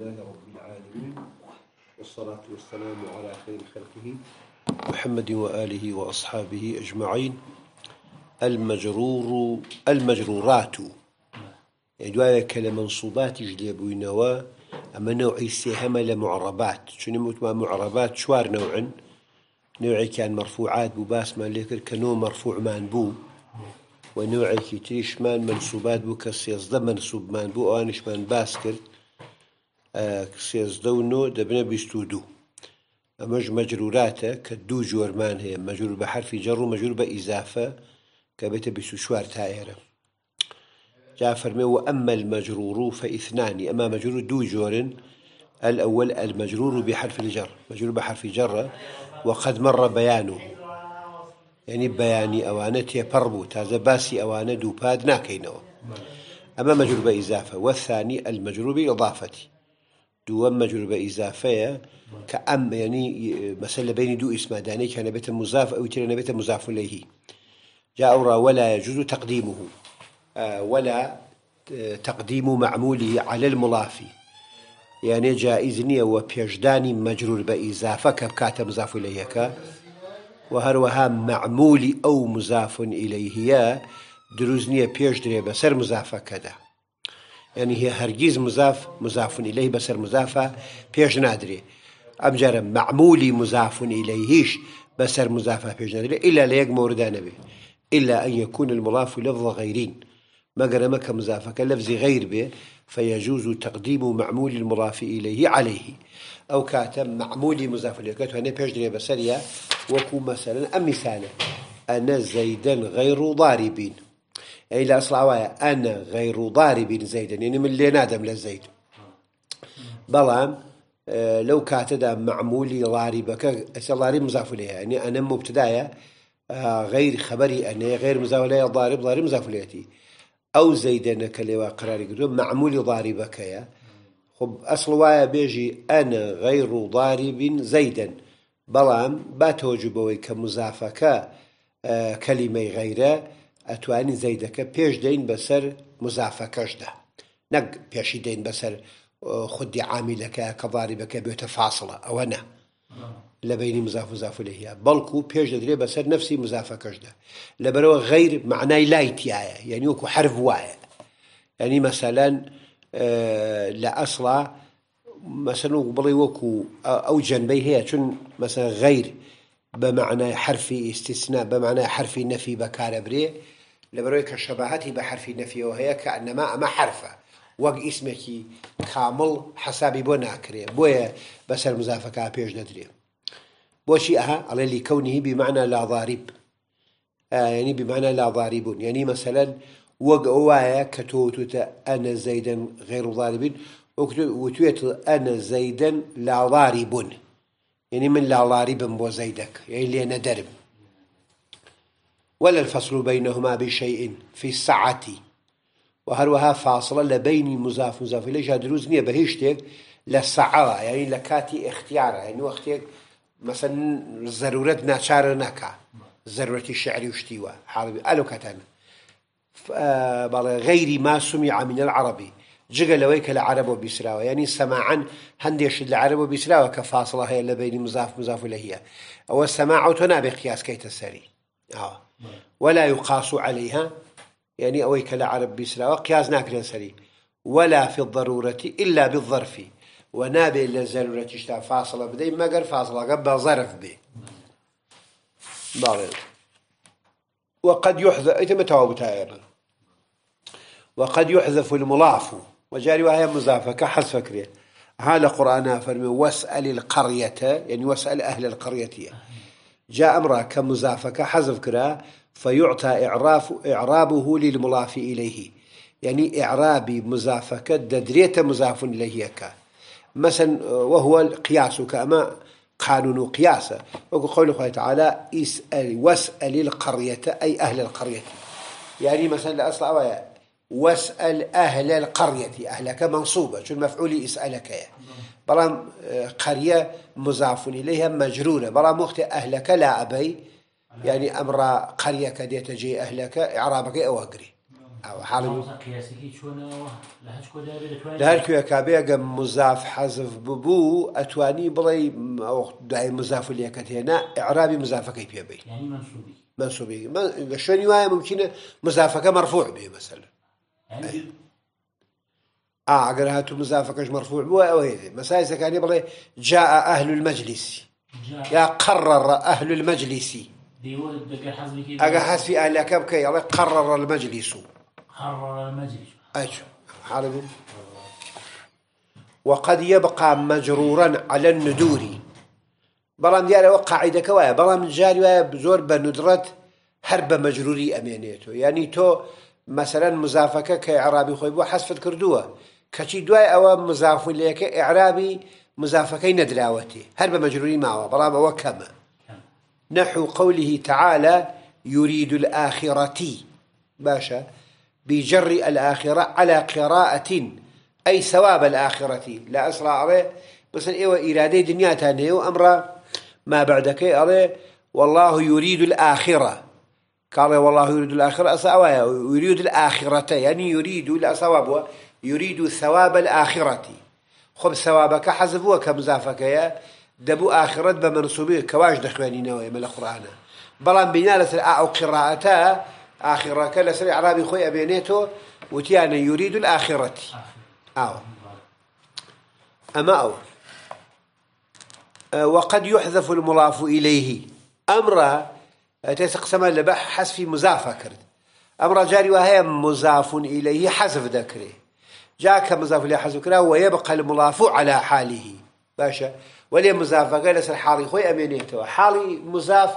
لله رب العالمين والصلاة والسلام على خير خلقه محمد وآله وأصحابه أجمعين المجرور المجرورات يعني دوايا كلمة منصوبات جلبوا نوا أما نوع سهمة لمعربات شنو متما معربات شوار نوع نوع كان مرفوعات بباس ما ليكر كنو مرفوع مان بو ونوعي كتريش مان منصوبات بو كسيزده منصوب مان بو آنش مان باس سێزدە و نۆ دەبنە بیست و دوو ئەمەش مەجروراتە کە دوو جۆرمان هەیە مەجور بە حرفی جەڕ و مەجور بە ئیزافە کە بێتە بیست و چوار تایەرە جا فەرمێ و ئەمە المەجرور و فەئیثنانی ئەما مەجرور دوو جۆرن الأول المجرور بحرف الجر مجرور بحرف جر وقد مر بيانه يعني بياني أوانة يبربو تازا باسي أوانة دوباد ناكينو أما مجرور بإزافة والثاني المجرور بإضافة دووەم مەجور بە ئیزافەیە کە ئەم ینی مەسە لە بینی دوو ئیسمادانەی کە نەبێتە مزاف ئەو ترە نەبێتە مزافلەهی جا ولا يجوز تقديمه ولا تقديم معموله على الملافي يعني جائز وبيجداني و پێشدانی مەجرور بە ئیزافە کە بکاتە مزاف لەیەکە و هەروەها معمولی ئەو مزافن ئیلەیهە دروست نییە یعنی هي هرجيز مزاف مزاف إليه بس مزافە پێش نادرێ ام مەعمولی معمولي مزاف هیچ بس مزافە پێش نادرێ إلا لە موردان به إلا أن يكون المضاف لفظ غيرين ما ئەمە کە مزافەکە كلفظ غير به فيجوز تقديم معمول المضاف إليه عليه او كاتم مەعمولی مزاف اليه پێش درێ بەسەریە وەکو مەسەرن ئەم میسانە ئەنە زەیدەن غەیر و ئەی لا سلااوایە ئەنە غەیڕووداری بین زەیدن یعنی من لێ نادەم لە زەید بەڵام لەو کاتەدا معمولی لاریبەکە ئەسە لاری مزافولەیە ئەنی ئەنە مبتدایە غیر خبری ئەنێ غیر مزاولەیە ضارب لاری مزافولێتی ئەو زەیدەنە کە لێوە قراری کردو معمولی ضاریبەکەیە خب ئەسڵ وایە بێژی ئەنە غەیر و ضاریبین زەیدن بەڵام با تۆجبەوەی کە مزافەکە کەلیمەی غەیرە ئەتوانین زەیدەکە پێش دەین بەسەر مزافەکەشدا نەک پێشی دەین بەسەر خودی عامیلەکە کەضاریبەکە بێتە فاصلە ئەوە نە لە بینی مزاف مزاف لەهە بەڵکو پێش دەدرێ بەسەر نفسی مزافەکەشدا لەبەرەوە غیر معنای لایتیایە یعنی وەکو حرف وایە ینی مەسەلەن لە ئەسڵا مەسەر و بڵێ وەکو ئەو جەنبەی هەیە چون مەسەر غیر بمعنى حرفي استثناء بمعنى حرفي نفي بكار بري لبروي كشبهاتي بحرف النفي وهي كأنما أما حرفة وق اسمك كامل حسابي بو ناكري بويا بس المزافة كابيج ندري بوشي أها على لكونه بمعنى لا ضارب آه يعني بمعنى لا ضارب يعني مثلا وق أوايا كتوتو أنا زيدا غير ضارب وتويت أنا زيدا لا ضارب يعني من لا ضارب بو زيدك يعني لي أنا درب ولا الفصل بينهما بشيء في السعة وهروها فاصله لبينی مزاف مزاف ليش دروز نیه به للساعة يعني لكاتي اختيارة يعني اختیاره مثلا ضرورة ناچار نكا ضرورة الشعر وشتی و الو کتن آه، بله غیری ما سمع من العربي جگل ویک العرب و يعني سماعا هنديش العرب و كفاصله هي هی لبینی مضاف مضاف الیه او تنا بقياس كيت السري آه. ولا يقاس عليها يعني أويك لا عرب بيسرا وقياس ناكرين سري ولا في الضرورة إلا بالظرف ونابي إلا الزرورة تشتا فاصلة بدي قر فاصلة قبل ظرف بي بارد وقد يحذف ايتم توابتها وقد يحذف الملاف وجاري وهي مزافة كحس فكرية هذا قرآن فرمي واسال القريه يعني واسال اهل القريه جاء أمرا كمزافك حذف كرا فيعطى إعراف إعرابه للمضاف إليه يعني إعرابي مزافك ددريت مزاف إليه كا مثلا وهو القياس كما قانون قياسه وقول الله تعالى اسأل واسأل القرية أي أهل القرية يعني مثلا لأصل أوايا واسأل أهل القرية أهلك منصوبة شو المفعول اسألك يا بلام اه، قرية مضاف إليها مجرورة بلام وقت أهلك لا أبي يعني أمر قرية كديت تجي أهلك إعرابك أو أوهقري أو حال لهر كوي كابي أقم مضاف حذف ببو أتواني بلي وقت دعي مضاف إليها كتينا إعرابي مضافك يبي يعني منصوبي منصوبي شو نوايا ممكنة مضافك مرفوع به مثلا يعني آه أقرأ هاتو مزافكش مرفوع وهذا مسائل كان يبغى جاء أهل المجلس يا قرر أهل المجلس أجا في أهل يا الله قرر المجلس قرر المجلس أجو حالبي وقد يبقى مجرورا على الندور بلام دياله وقاعده كوايا بلام جاري ويا بزور بندرت هرب مجروري امينيتو يعني تو مثلا مزافكة كاعرابي خوي حسفت كردوه کەچی دوای ئەوە مزافولەکە عێرابی مزافەکەی نەدراوەتی ندلاوتي هرب مەجروری ماوە بەڵام ئەوە کەمە نحو قوله تعالى يريد الآخرة باشا بجر الآخرة على قراءة أي ثواب الآخرة لا أسرع عليه بس إيوة إرادة دنيا تانية وأمر ما بعدك عليه والله يريد الآخرة قال والله يريد الآخرة أسأوايا يريد الآخرة يعني يريد لا ثواب يريد ثواب الآخرة خب ثوابك حزبوه كمزافك يا دبو آخرت بمنصوبه كواش دخواني نوي من القرآن بلان بنا لسر أو قراءتا آخرك لسر عربي خوي أبينيته وتيانا يريد الآخرة أو أما أو وقد يحذف المضاف إليه أمر تسقسم لبح حذف مضاف كرد أمر جاري وهي مضاف إليه حذف ذكره جاك مضاف إلى حذف كرا ويبقى المضاف على حاله باشا ولي مضاف قال سر حالي خوي أمينيته حالي مضاف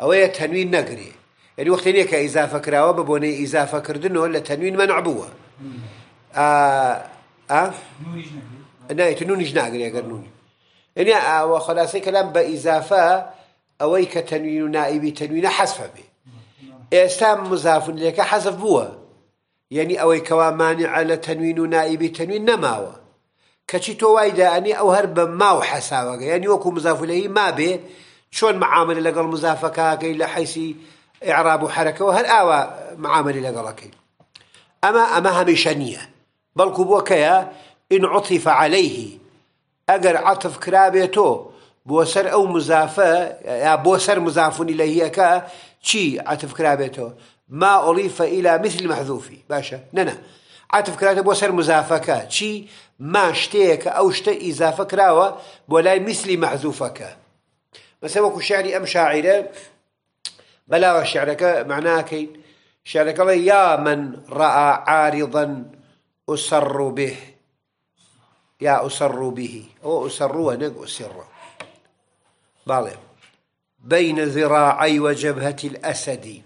أو تنوين نقري يعني وقت نيك إضافة كرا وببوني فكر كردنه ولا تنوين منع بوه آه آه نه تنون جناقري يا قرنوني يعني آه وخلاصي كلام بإضافة أويك تنوين نائبي تنوين حذف به نعم. استام مضاف لك حذف بوه یعنی ئەوەی کەوا مانع لە تەنوین و تنوين تەنوین نەماوە کەچی تۆ وای دائنی ئەو هەر بە ماو حەساوەگە یعنی وەکو مزافولەی ما به چۆن معامل لەگەڵ مزافەکەکەی لە حیسی عراب و حرەکەەوە هەر ئاوە معاملی لەگەڵەکەی ئەمە ئەمە هەمیشە نییە بەڵکو بۆکەیە ئین عطیف عليه ئەگەر عطف کرابێت تۆ بۆ سەر ئەو مزافە یا بۆ سەر مزافونی لە چی عتف کرابێتەوە ما أضيف إلى مثل محذوفي باشا ننا عاتف كراتە بۆ سر مزافكا چی ما شتيك أو شتي إزافة كراوة بولاي مثل محذوفك مثلا مەسە شعري أم شاعرة شاعرە شعرك معناك شعرك الله يا من رأى عارضا أسر به يا أسر به أو أسر ونق أسر بالي بين ذراعي وجبهة الأسد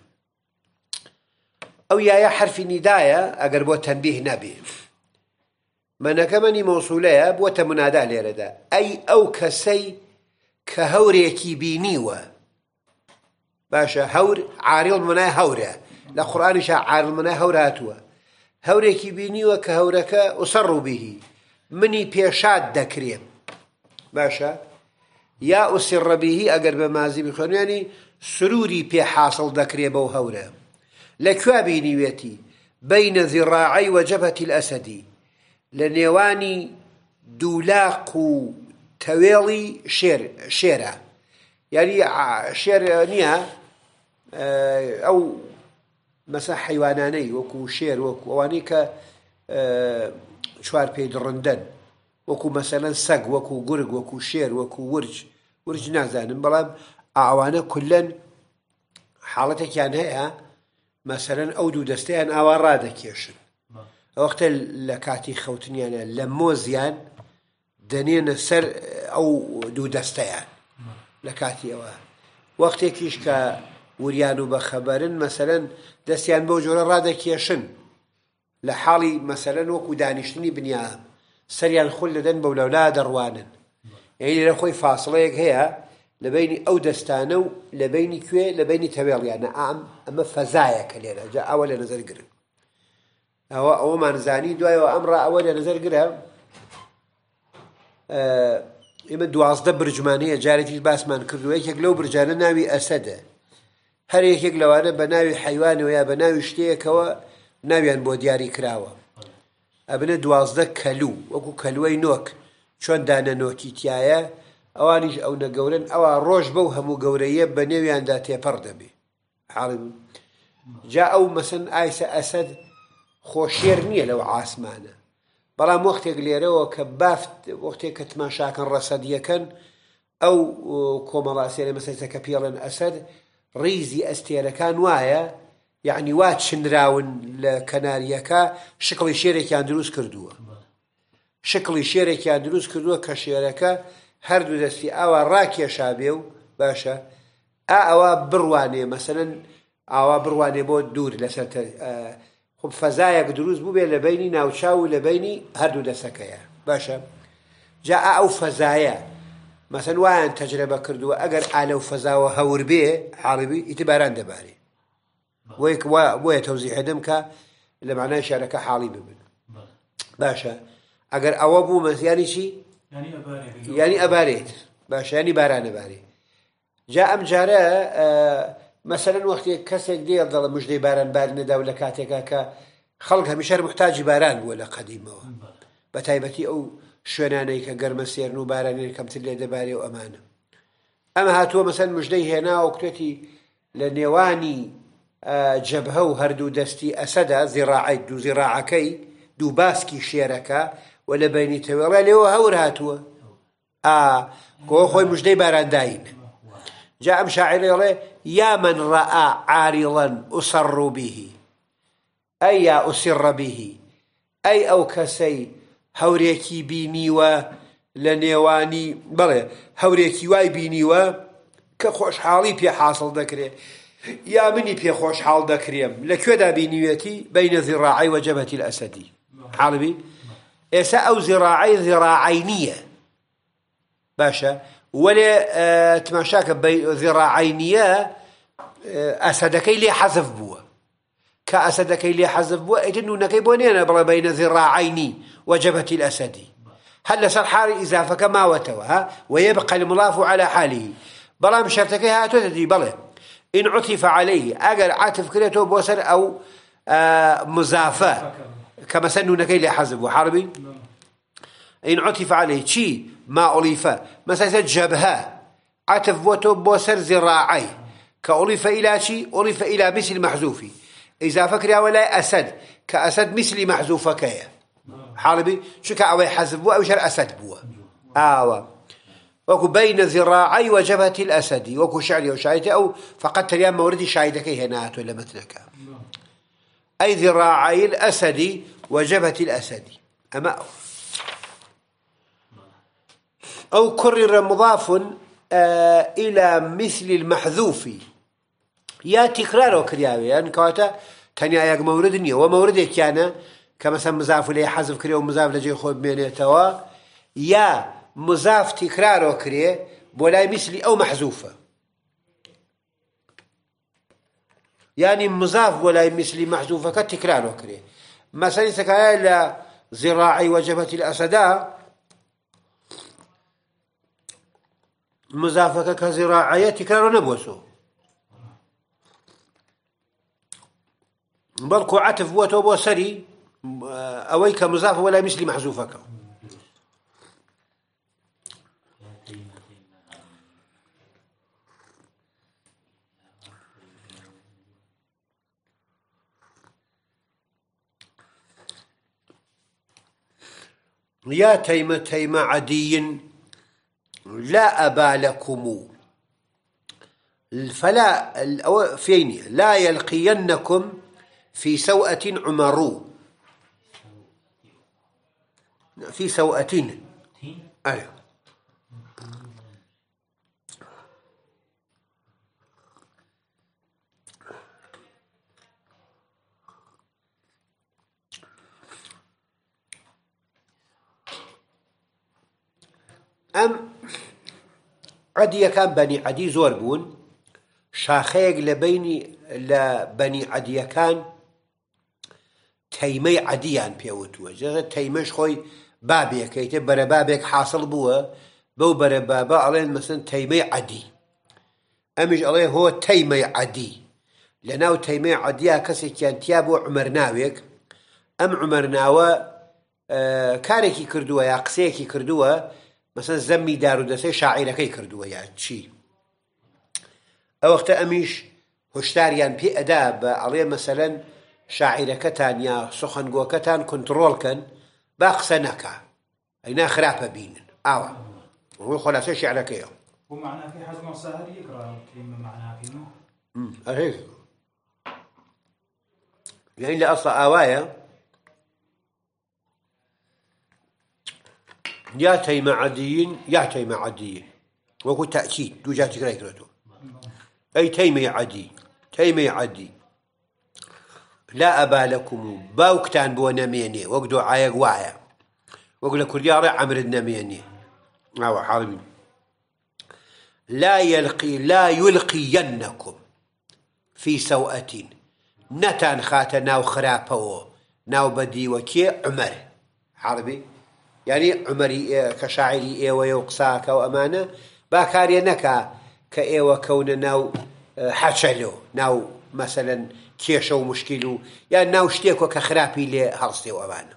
ئەو یایە حرفی نیدایە ئەگەر بۆ تەنبیه نەبی منەکەمەنی مۆسوولەیە بۆتە منادا لێرەدا ئەی ئەو کەسەی کە هەورێکی بینیوە باشە هەور عاریڵ منای هەورە لە قڕانیشە عارڵ منە هەوراتوە هەورێکی بینیوە کە هەورەکە ئوسەر ڕووبیهی منی پێشاد دەکرێن باشە یا ئوسیڕەبیهی ئەگەر بە مازی بخوێنێنی سروری پێ حاصل دەکرێ بەو هەورە لەکوێ بینیوێتی بینە زیڕاعی وەجەبەتی ئەسەدی لە نێوانی دوولاق و تەوێڵی شێرە یاری شێر نییە ئەو مەسە حیوانانەی وەکو شێر وەکو ئەوانەی کە چوار پێی دڕندەن وەکو مەسەەن سەگ وەکو گورگ وەکو شێر وەکو ورج ورج نازانم بەڵام ئاوانە کولەن حاڵەتێکیان هەیە مەسەرەن ئەو دوو دەستیان ئاوا ڕادەکێشن ئەوختە لە کاتی خەوتنیانە لە مۆزیان دەنێنە سەر ئەو دوو دەستەیان لە کاتی ئەوە وەختێکیش کە وریان و بەخەبەرن مەسەرەن دەستیان بۆ جۆرە ڕادەکێشن لە حاڵی مەسەرەن وەکو دانیشتنی بنیام سەریان خول لەدەن بەو لەولا دەڕوانن ئەی لە خۆی فاصلەیەک هەیە لە بینی ئەو دەستانە و لە بینی کوێ لە بینی تەوێڵیانە ئام ئەمە فەزایەکە لێرە جا ئەوە لە نظر گرن ئەوە ئەوەمانزانی دوایەوە ئەمڕ ئەوە لە نظر گرە ئێمە دوازدە برجمانەیە جارێکی باسمان کردووە یەکێک لەو برجانە ناوی ئەسەدە هەر یەکێک لەوانە بە ناوی حیوانەوە یا بە ناوی شتەیەکەوە ناویان بۆ دیاری کراوە ئەبنە دوازدە کەلو وەکو کەلوەی نۆک چۆن دانە نۆکیتیایە ئەوانیش ئەو نەگەورن ئەوە ڕۆژ بەو هەموو گەورەیە بە نێویاندا تێپەڕ دەبێ حڵم جا ئەو مەسن ئایسە ئەسد خۆشێر نییە لەو ئاسمانە بەڵام وەختێک لێرەوە کە بافت وەختێک کە تماشاکەن ڕەسەدیەکەن ئەو کۆمەڵاسیێرە مەسەکە پیاڵن ئەسد ڕیزی ئەستێرەکان وایە یعنی وا چنراون لە کەناریەکە شکڵی شێرێکیان دروست کردووە شکڵی شێرێکیان دروست کردووە کە شێرەکە هەردوو دەستی ئاوا ڕاکێشابێ و باشە ئا ئەوە بڕوانێ مەسەرەن ئاوا بڕوانێ بۆ دوور لەسەر خب فەزایەک دروست بوو بێ لە بینی ناوچاو و لە بینی هەردوو دەسەکەیە باشە جا ئەو فەزایە مەسەن وایان تەجرەبە کردووە ئەگەر ئالە و فەزاوە هەور بێ حاڵبی ئیتی باران دەبارێ بۆیە تەوزی هەدەم کە لە معنای شارەکە حاڵی ببن باشە ئەگەر ئەوە بوو مەزیانی چی ینی ئەبارێت باشیانی بارانە بارێ جا ئەم جارە مەسەرەن وەختێک کەسێک دێ دەڵە مژدەی باران بار نەداو لە کاتێکا کە خەڵک هەمیشار محتاجی باران بووە لە قەدیمەوە بە تایبەتی ئەو شوێنانەی کە گەرمە سێرن و بارانێن کەمتر لێ دەبارێ و ئەمانە ئەمە هاتووە مەسەن مژدەی هێناوە کوێتی لە نێوانی جەبهە و هەردوو دەستی ئەسەدا زیڕاعیت دوو زیڕاعەکەی دوو باسکی شێرەکە ولا بيني تورا لي هو هور هاتوا اه كو خوي مش دي باراندين جاء مشاعر يا من راى عارضا أسر به اي يا اسر به اي او كسي هوريكي بيني و لنيواني بلى هوريكي واي بيني و كخوش حالي بي حاصل ذكري يا مني بي خوش حال ذكريم لكذا بينيتي بين ذراعي وجبهة الأسدي حالبي إيسا أو ذراعي ذراعينية باشا ولا تماشاك آه، بي ذراعينية آه، أسدكي لي حذف بوا كأسدكي لي حذف بوا إتنو نكي بونينا برا بين ذراعيني وجبة الأسد هل صار حاري فك ما وتوا ويبقى المضاف على حاله بلا مشرتكي هاتو تدري بلا إن عطف عليه أقل عاتف كريتو بوسر أو آه مزافة كما سنون كي حزب وحربي إن عطف عليه شي ما أضيف مثلا جبهة عطف بوسر زراعي كأضيف إلى شي أضيف إلى مثل محذوفي إذا فكر ولا أسد كأسد مثل محذوفك يا حربي شو كأوي حزب أو شر أسد بوا آوا وكو بين ذراعي وجبهة الأسد وكو شعري وشايته أو فقدت اليوم موردي شايدك هنا ولا متنك أي ذراعي الأسد وجبة الأسد أما أو كرر مضاف آه إلى مثل المحذوف يا تكرار كرياوي يعني كواتا تانيا موردني مورد نية ومورد يعني، كما كمثلا مضاف إليه حذف كري ومضاف لجي خوب توا يا مضاف تكرار كري بولاي مثلي أو محذوفه يعني مضاف ولا مثل محذوفة كتكرار وكري مثلا سكايا زراعي وجبة الأسداء مزافك كزراعية تكرار نبوسو بل عتف بوتو بوسري أويك مضاف ولا مثل محذوفك يا تيم تيم عدي لا أبا لكم فلا فيني لا يلقينكم في سوءة عمر في سوءة أيوه ئەم عەدیەکان بەنی عەدی زۆر بوون شاخەیەک لە بینی لە بەنی عەدیەکان تەیمەی عەدیان پێوتووە جێغە تەیمەش خۆی بابێکەیتە بەرەبابێک حاصل بووە بەو بەرەبابە ئەڵێن مەسن تەیمەی عەدی ئەمیش ئەڵێ هۆ تەیمەی عەدی لە ناو تەیمەی عەدیا کەسێکیان تیا بۆ عمەر ناوێک ئەم عمەر ناوە کارێکی کردووە یا قسەیەکی کردووە مثلا مەسەن زەممی دارودەسەی شاعیرەکەی کردووە یا چی ئەوەختە ئەمیش هۆشداریان پێ ئەدا بە ئەڵێ مەسەرەن شاعیرەکەتان یا سخنگۆکەتان کنترۆلکەن با قسە نەکە ئەینا خراپە بینن ئاوە ڕوو خلاصە شعرەکەیەوە ومعناه في حزم الصهر يقرأ الكلمة معناها في نوح. أمم أهيك. يعني اصلا آوايا يا تيم عديين يا تيم عديين وكو تأكيد دو جاتك ريكرتو أي تيم عدي تيم عدي لا أبا لكم باوكتان بو نميني وقدو عايق وايا وقل كردياري عمر النميني أو حرمي لا يلقي لا يلقينكم في سوءة نتان خاتنا وخرابه ناو بدي وكي عمر حربي يعني عمري كشاعري اه، ايوه يوقساك او امانه باكاري نكا كايوه كونناو حشلو ناو مثلا كيشو مشكلو يعني ناو شتيكو كخرابي لي هرسي وامانه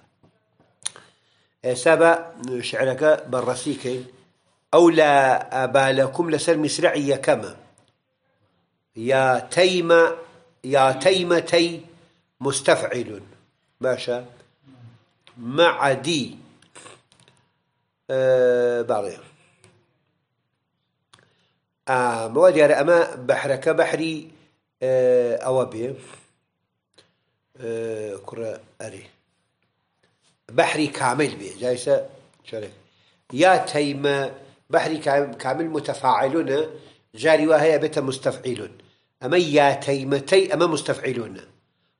سبا شعرك برسيكين او لا ابالكم لسر مسرعي كما يا تيم يا تيمتي مستفعل باشا معدي آه، بەڵێ ئەمەوە آه، آه، دیارە ئەمە بەحرەکە بەحری ئەوە بێ کوڕە ئەرێ بەحری کامل بێ جایسە چرێک یا تەیمە بەحری کامل متەفاعلونە جاری وا بێتە مستەفعیلون ئەمە یا تەیمەتەی ئەمە مستەفعیلونە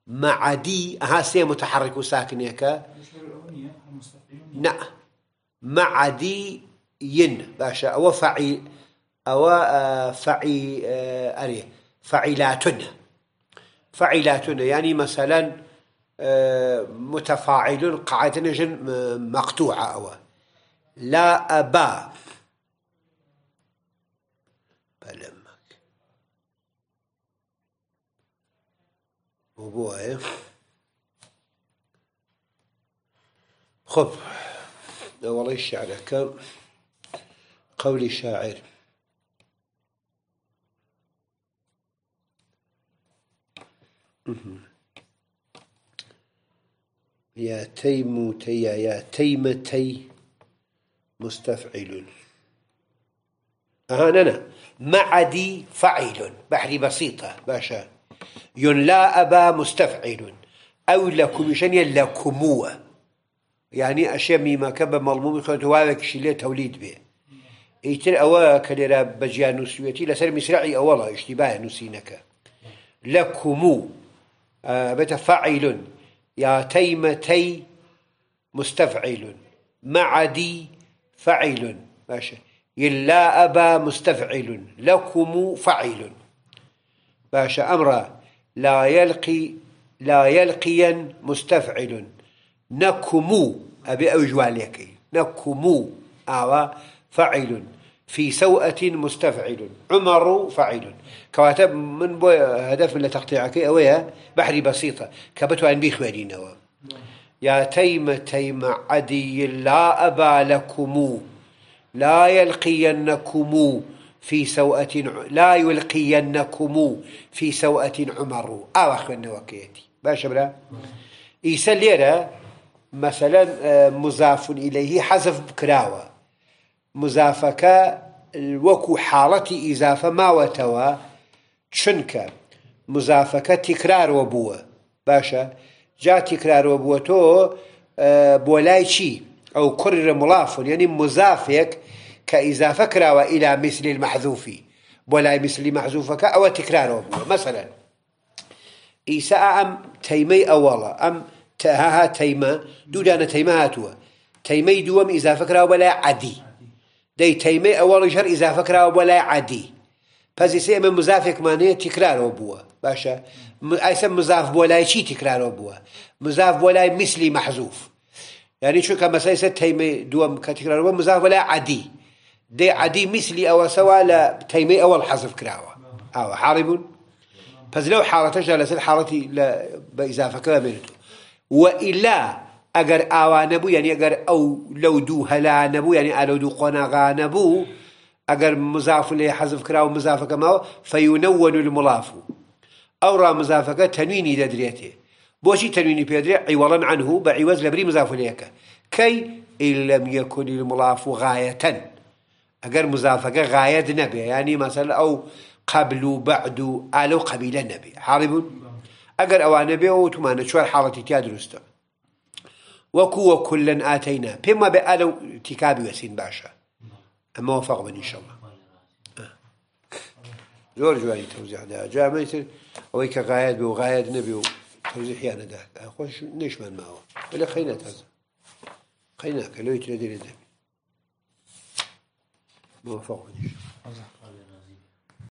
معدی ئەها سێ متحرك و ساکنێکە نه معدي باشا أو فعي أو آه، فعي آه، أري فعيلاتن فعيلاتن يعني مثلا آه، متفاعلون قاعدة جن مقطوعة أو لا أبا بلمك وبوه خب والله الشعر قولي شاعر يا تيموتي يا تيمتي مستفعل أهاننا معدي فعل بحري بسيطة باشا ين لا أبا مستفعل أو لكم شنيا لكموه يعني أشياء میمەکە كبا ملمومي خۆ دوواوێکیشی كشي ليه توليد به ئەوە اوا لێرە بە جیان لسر مسرعي اولا اشتباه نسينك لكمو لە کوموو آه، بێتە فعیلون یا تەیمەتەی مستەفعیلون معدی فعیلون إلا أبا مستفعل لكم فعل باشا أمر لا يلقي لا يلقيا مستفعل نكمو أبي أو نكمو أو فعل في سوءة مستفعل عمر فعل كواتب من بو هدف من تقطيعك أويا بحري بسيطة كبتو عن بيخواني نوا يا تيم تيم عدي لا أبا لكمو لا يلقينكم في سوءة لا يلقينكم في سوءة عمر أو أخوان نوكيتي باشا بلا إيسا ليرا مثلا آه، مضاف إليه حذف بكراوة مضافك وەکو حاڵەتی ئیزافە ماوەتەوە چونکە مزافەکە تكرار بووە باشا جا تكرار بووە تۆ آه، بۆ لای چی ئەو کوڕرە مڵافون یعنی مزافێک کە إلى مثل ئیلا بولاي مثل بۆ أو تكرار مەحزوفەکە مثلا تیکرارەوە أم تيمي ئیسا أم تەیمەی تاها ها تيما دودانا تيما هاتوا تيمي دوم إذا فكرة ولا عدي دي تيمي أول شهر إذا فكرة ولا عدي پس ئێستا ئێمە مانية تكرار أبوا باشا أيسم مزاف بولاي شي تكرار أبوا مزاف بۆ مثلي میسلی يعني شو چونکە مەسایسە تەیمە دووەم كتكرار أبوا مزاف ولا عدي عادی عدي مثلي أو سوا لا لە أول ئەوەڵ كراوة أو آه، ئاوە بس لو حارتش لەو حاڵەتەشدا لەسەر حاڵەتی بە ئیزافەکە وإلا أجر ئاوانە يعني أجر أو لو دو دوو هەلانە بوو یعنی ئالە دوو قۆناغانە نبو أجر مزاف لێ حەزف کرا و مزافەکەمەوە فەیونەوەن المڵاف و ئەو ڕامزافەکە تنويني دەدرێتێ بوشي تنويني بيدري عیوەڵەن عنه بعوز لبري مزاف ليك كي إن لم يكن المڵاف غاية أجر مزاف مزافەکە غایەت نەبێ ینی مەسەل ئەو قبل بعد ألو قبيل نبي و اگر اوانه به او تمانه چور حالتی تیا درسته وكو وكلا آتينا بما بألو تكابي وسين باشا أما وفق من إن الله آه. زور جواني توزيع ده جاء ما يصير أو يك غايد بيو غايد نبيو توزيح يانا ده خوش نش ما هو ولا خينا تاز خينا كلو يتردد ما وفق من إن الله